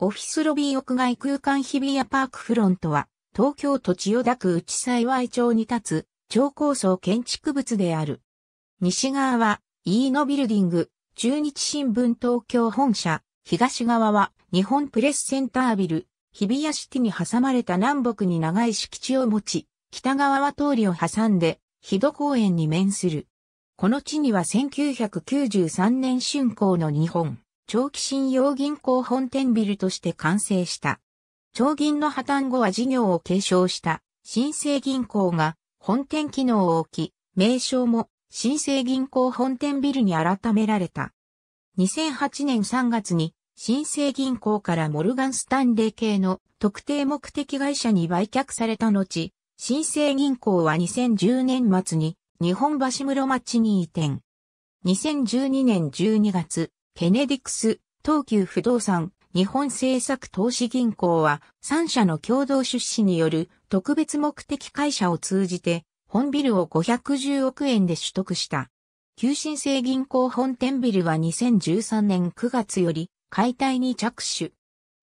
オフィスロビー屋外空間日比谷パークフロントは、東京都千代田区内幸町に立つ、超高層建築物である。西側は、ーノビルディング、中日新聞東京本社、東側は、日本プレスセンタービル、日比谷シティに挟まれた南北に長い敷地を持ち、北側は通りを挟んで、日戸公園に面する。この地には1993年竣工の日本。長期信用銀行本店ビルとして完成した。長銀の破綻後は事業を継承した新生銀行が本店機能を置き、名称も新生銀行本店ビルに改められた。2008年3月に新生銀行からモルガン・スタンレー系の特定目的会社に売却された後、新生銀行は2010年末に日本橋室町に移転。2012年12月、ケネディクス、東急不動産、日本政策投資銀行は3社の共同出資による特別目的会社を通じて本ビルを510億円で取得した。旧新生銀行本店ビルは2013年9月より解体に着手。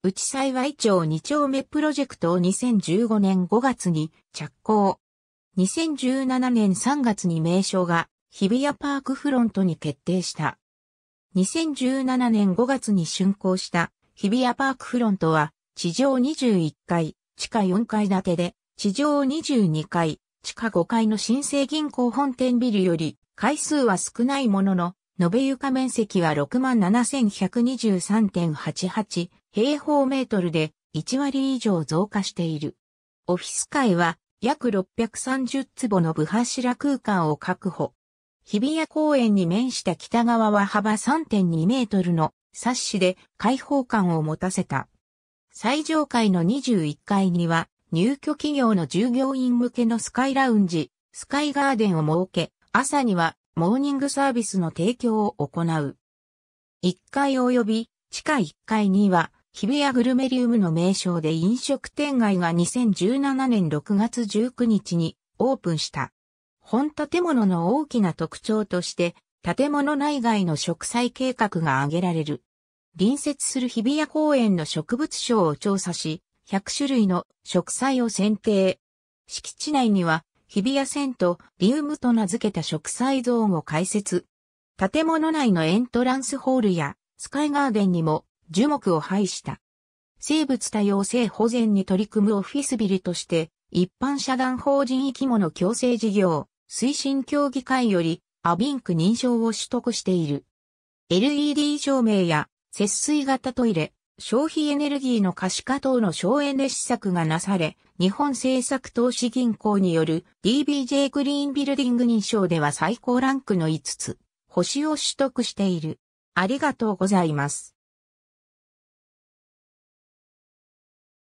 内幸町2丁目プロジェクトを2015年5月に着工。2017年3月に名称が日比谷パークフロントに決定した。2017年5月に竣工した日比谷パークフロントは地上21階、地下4階建てで地上22階、地下5階の新生銀行本店ビルより回数は少ないものの、延べ床面積は67,123.88平方メートルで1割以上増加している。オフィス界は約630坪の部柱空間を確保。日比谷公園に面した北側は幅3.2メートルの冊子で開放感を持たせた。最上階の21階には入居企業の従業員向けのスカイラウンジ、スカイガーデンを設け、朝にはモーニングサービスの提供を行う。1階及び地下1階には日比谷グルメリウムの名称で飲食店街が2017年6月19日にオープンした。本建物の大きな特徴として、建物内外の植栽計画が挙げられる。隣接する日比谷公園の植物賞を調査し、100種類の植栽を選定。敷地内には、日比谷線とリウムと名付けた植栽ゾーンを開設。建物内のエントランスホールやスカイガーデンにも樹木を配した。生物多様性保全に取り組むオフィスビルとして、一般社団法人生き物共生事業、推進協議会よりアビンク認証を取得している。LED 照明や節水型トイレ、消費エネルギーの可視化等の省エネ施策がなされ、日本政策投資銀行による DBJ グリーンビルディング認証では最高ランクの5つ、星を取得している。ありがとうございます。